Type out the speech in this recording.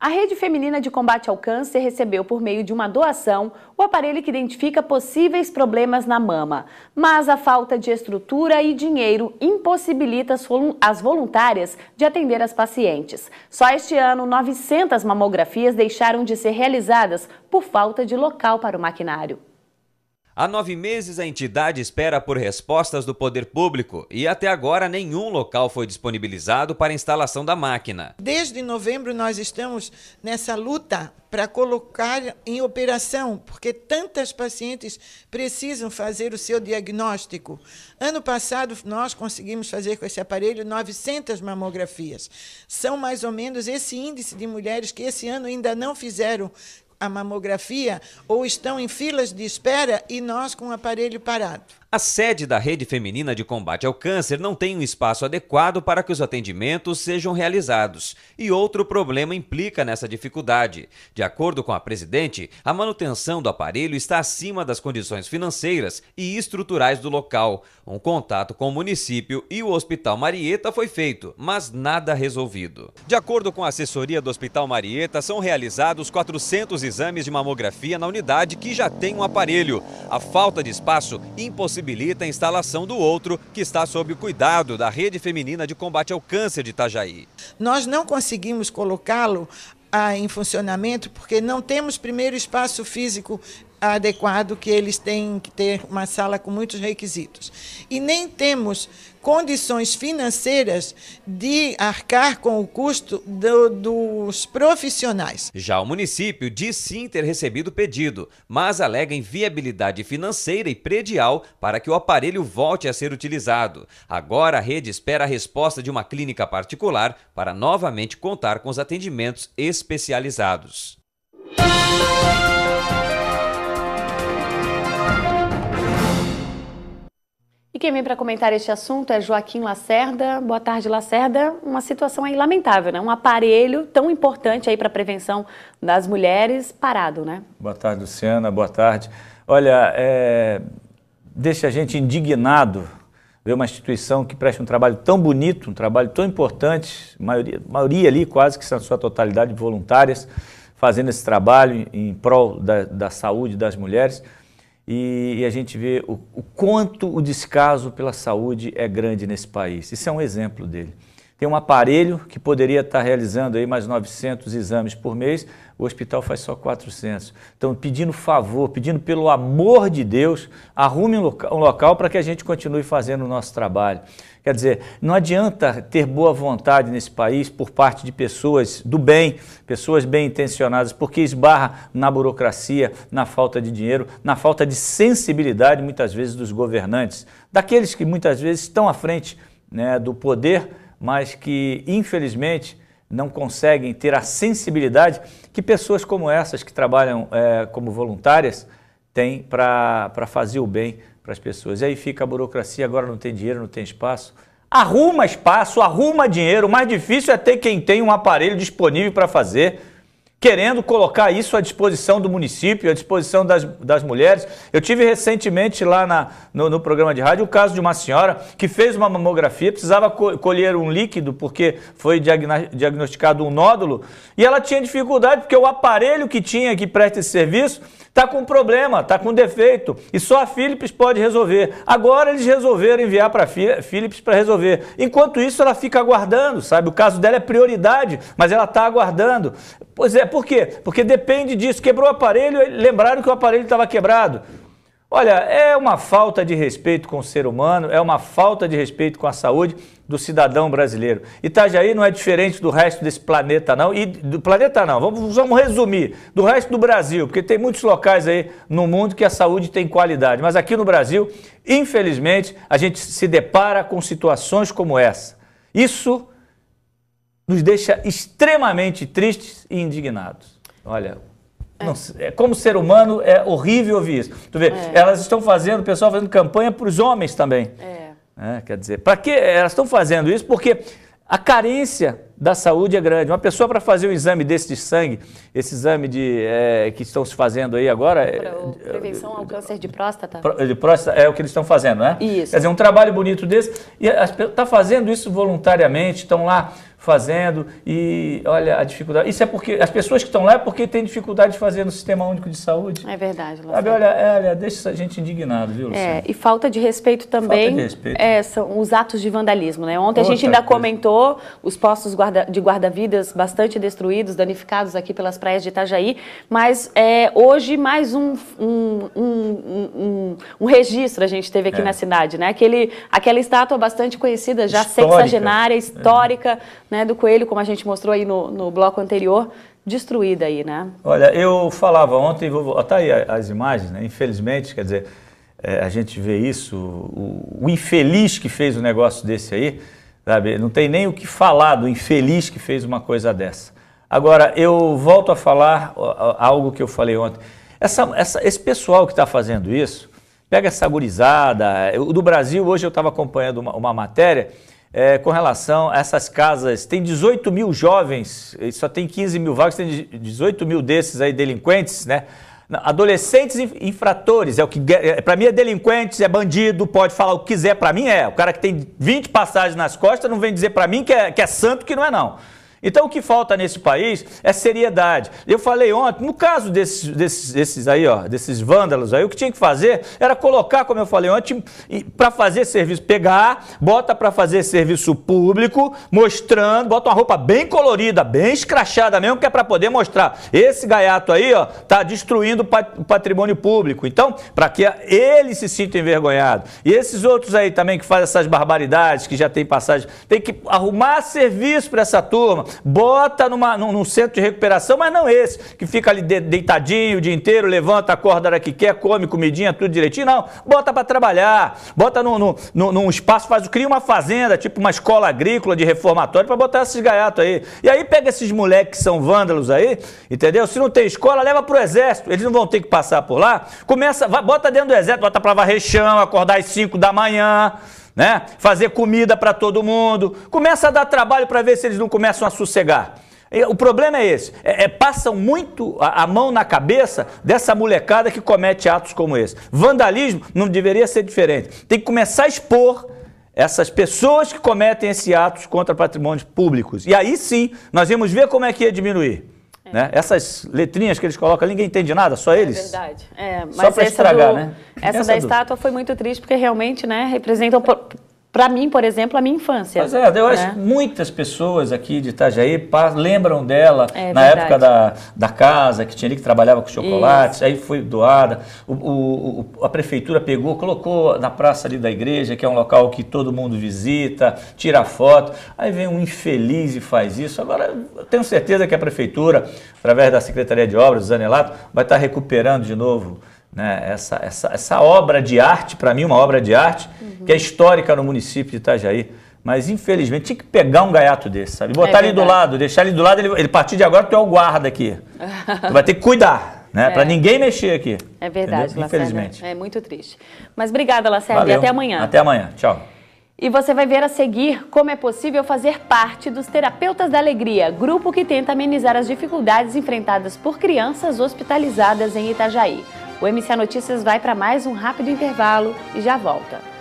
A Rede Feminina de Combate ao Câncer recebeu, por meio de uma doação, o aparelho que identifica possíveis problemas na mama. Mas a falta de estrutura e dinheiro impossibilita as voluntárias de atender as pacientes. Só este ano, 900 mamografias deixaram de ser realizadas por falta de local para o maquinário. Há nove meses, a entidade espera por respostas do poder público e até agora nenhum local foi disponibilizado para instalação da máquina. Desde novembro, nós estamos nessa luta para colocar em operação, porque tantas pacientes precisam fazer o seu diagnóstico. Ano passado, nós conseguimos fazer com esse aparelho 900 mamografias. São mais ou menos esse índice de mulheres que esse ano ainda não fizeram a mamografia ou estão em filas de espera e nós com o aparelho parado. A sede da Rede Feminina de Combate ao Câncer não tem um espaço adequado para que os atendimentos sejam realizados. E outro problema implica nessa dificuldade. De acordo com a presidente, a manutenção do aparelho está acima das condições financeiras e estruturais do local. Um contato com o município e o Hospital Marieta foi feito, mas nada resolvido. De acordo com a assessoria do Hospital Marieta, são realizados 400 exames de mamografia na unidade que já tem um aparelho. A falta de espaço impossibilita a instalação do outro, que está sob o cuidado da Rede Feminina de Combate ao Câncer de Itajaí. Nós não conseguimos colocá-lo ah, em funcionamento porque não temos primeiro espaço físico adequado que eles têm que ter uma sala com muitos requisitos e nem temos condições financeiras de arcar com o custo do, dos profissionais. Já o município diz sim ter recebido o pedido, mas alega inviabilidade financeira e predial para que o aparelho volte a ser utilizado. Agora a rede espera a resposta de uma clínica particular para novamente contar com os atendimentos especializados. Música E quem vem para comentar este assunto é Joaquim Lacerda. Boa tarde, Lacerda. Uma situação aí lamentável, né? Um aparelho tão importante aí para a prevenção das mulheres parado, né? Boa tarde, Luciana. Boa tarde. Olha, é... deixa a gente indignado ver uma instituição que presta um trabalho tão bonito, um trabalho tão importante, maioria, maioria ali quase que na sua totalidade voluntárias, fazendo esse trabalho em prol da, da saúde das mulheres e, e a gente vê o, o quanto o descaso pela saúde é grande nesse país. Isso é um exemplo dele. Tem um aparelho que poderia estar realizando aí mais 900 exames por mês, o hospital faz só 400. Então, pedindo favor, pedindo pelo amor de Deus, arrume um, um local para que a gente continue fazendo o nosso trabalho. Quer dizer, não adianta ter boa vontade nesse país por parte de pessoas do bem, pessoas bem intencionadas, porque esbarra na burocracia, na falta de dinheiro, na falta de sensibilidade, muitas vezes, dos governantes, daqueles que muitas vezes estão à frente né, do poder mas que infelizmente não conseguem ter a sensibilidade que pessoas como essas que trabalham é, como voluntárias têm para fazer o bem para as pessoas. E aí fica a burocracia, agora não tem dinheiro, não tem espaço. Arruma espaço, arruma dinheiro, o mais difícil é ter quem tem um aparelho disponível para fazer querendo colocar isso à disposição do município, à disposição das, das mulheres. Eu tive recentemente lá na, no, no, programa de rádio o caso de uma senhora que fez uma mamografia, precisava colher um líquido porque foi diagnosticado um nódulo e ela tinha dificuldade porque o aparelho que tinha que presta esse serviço está com problema, está com defeito e só a Philips pode resolver. Agora eles resolveram enviar para a Philips para resolver. Enquanto isso ela fica aguardando, sabe? O caso dela é prioridade, mas ela está aguardando. Pois é, por quê? Porque depende disso. Quebrou o aparelho, lembraram que o aparelho estava quebrado. Olha, é uma falta de respeito com o ser humano, é uma falta de respeito com a saúde do cidadão brasileiro. Itajaí não é diferente do resto desse planeta, não. E do planeta não, vamos, vamos resumir, do resto do Brasil, porque tem muitos locais aí no mundo que a saúde tem qualidade. Mas aqui no Brasil, infelizmente, a gente se depara com situações como essa. Isso nos deixa extremamente tristes e indignados. Olha, é. não, é como ser humano é horrível ouvir isso. Tu vê, é. elas estão fazendo, o pessoal fazendo campanha para os homens também. É. É, quer dizer, para que elas estão fazendo isso? Porque a carência da saúde é grande. Uma pessoa para fazer um exame desse de sangue, esse exame de, é, que estão se fazendo aí agora... Para prevenção ao câncer de próstata. De próstata é o que eles estão fazendo, né? Isso. Quer dizer, um trabalho bonito desse. E está fazendo isso voluntariamente, estão lá fazendo e olha a dificuldade. Isso é porque as pessoas que estão lá é porque têm dificuldade de fazer no Sistema Único de Saúde. É verdade, Luciano. Sabe, olha, olha, deixa a gente indignado, viu, é, Luciano? É, e falta de respeito também. Falta de respeito. É, são os atos de vandalismo, né? Ontem Outra a gente ainda coisa. comentou os postos guarda, de guarda-vidas bastante destruídos, danificados aqui pelas praias de Itajaí, mas é, hoje mais um, um, um, um, um registro a gente teve aqui é. na cidade, né? Aquele, aquela estátua bastante conhecida, já histórica. sexagenária, histórica, é né, do coelho, como a gente mostrou aí no, no bloco anterior, destruída aí, né? Olha, eu falava ontem, vou, tá aí as imagens, né? infelizmente, quer dizer, é, a gente vê isso, o, o, infeliz que fez um negócio desse aí, sabe? Não tem nem o que falar do infeliz que fez uma coisa dessa. Agora, eu volto a falar algo que eu falei ontem. Essa, essa, esse pessoal que está fazendo isso, pega essa gurizada. Eu, do Brasil, hoje eu estava acompanhando uma, uma matéria é, com relação a essas casas. Tem 18 mil jovens, só tem 15 mil vagas, tem 18 mil desses aí delinquentes, né? Adolescentes infratores, é o que é, para mim é delinquente, é bandido, pode falar o que quiser, para mim é. O cara que tem 20 passagens nas costas não vem dizer para mim que é, que é santo que não é não. Então o que falta nesse país é seriedade. Eu falei ontem, no caso desses, desses, desses aí, ó, desses vândalos aí, o que tinha que fazer era colocar, como eu falei ontem, para fazer serviço, pegar, bota para fazer serviço público, mostrando, bota uma roupa bem colorida, bem escrachada mesmo, que é para poder mostrar. Esse gaiato aí, ó, tá destruindo o patrimônio público. Então, para que ele se sinta envergonhado. E esses outros aí também que fazem essas barbaridades, que já tem passagem, tem que arrumar serviço para essa turma bota numa, num, num, centro de recuperação, mas não esse, que fica ali de, deitadinho o dia inteiro, levanta, acorda hora que quer, come comidinha, tudo direitinho. Não, bota para trabalhar, bota num, num, num, espaço, faz, cria uma fazenda, tipo uma escola agrícola de reformatório para botar esses gaiatos aí. E aí pega esses moleques que são vândalos aí, entendeu? Se não tem escola, leva pro exército, eles não vão ter que passar por lá. Começa, vai, bota dentro do exército, bota pra varrer chão, acordar às 5 da manhã, né? Fazer comida para todo mundo. Começa a dar trabalho para ver se eles não começam a sossegar. O problema é esse, é, é, passam muito a, a, mão na cabeça dessa molecada que comete atos como esse. Vandalismo não deveria ser diferente. Tem que começar a expor essas pessoas que cometem esses atos contra patrimônios públicos. E aí sim, nós vamos ver como é que ia diminuir. É. Né? Essas letrinhas que eles colocam, ninguém entende nada, só é eles. É verdade. É, só para estragar, do, né? Essa, essa da do... estátua foi muito triste, porque realmente né, representam para mim, por exemplo, a minha infância. Mas é, eu né? acho que muitas pessoas aqui de Itajaí lembram dela é, na verdade. época da, da casa que tinha ali que trabalhava com chocolates, Isso. aí foi doada. O, o, a prefeitura pegou, colocou na praça ali da igreja, que é um local que todo mundo visita, tira foto. Aí vem um infeliz e faz isso. Agora, eu tenho certeza que a prefeitura, através da Secretaria de Obras, do Zanelato, vai estar recuperando de novo né? Essa, essa, essa obra de arte, para mim, uma obra de arte, uhum. que é histórica no município de Itajaí. Mas, infelizmente, tinha que pegar um gaiato desse, sabe? Botar é ele do lado, deixar ele do lado, ele, ele partir de agora, tu é o guarda aqui. tu vai ter que cuidar. Né? É. Para ninguém mexer aqui. É verdade, Lacerda. Infelizmente. É muito triste. Mas obrigada, Lacerda, Valeu. e até amanhã. Até amanhã. Tchau. E você vai ver a seguir como é possível fazer parte dos Terapeutas da Alegria, grupo que tenta amenizar as dificuldades enfrentadas por crianças hospitalizadas em Itajaí. O MC Notícias vai para mais um rápido intervalo e já volta.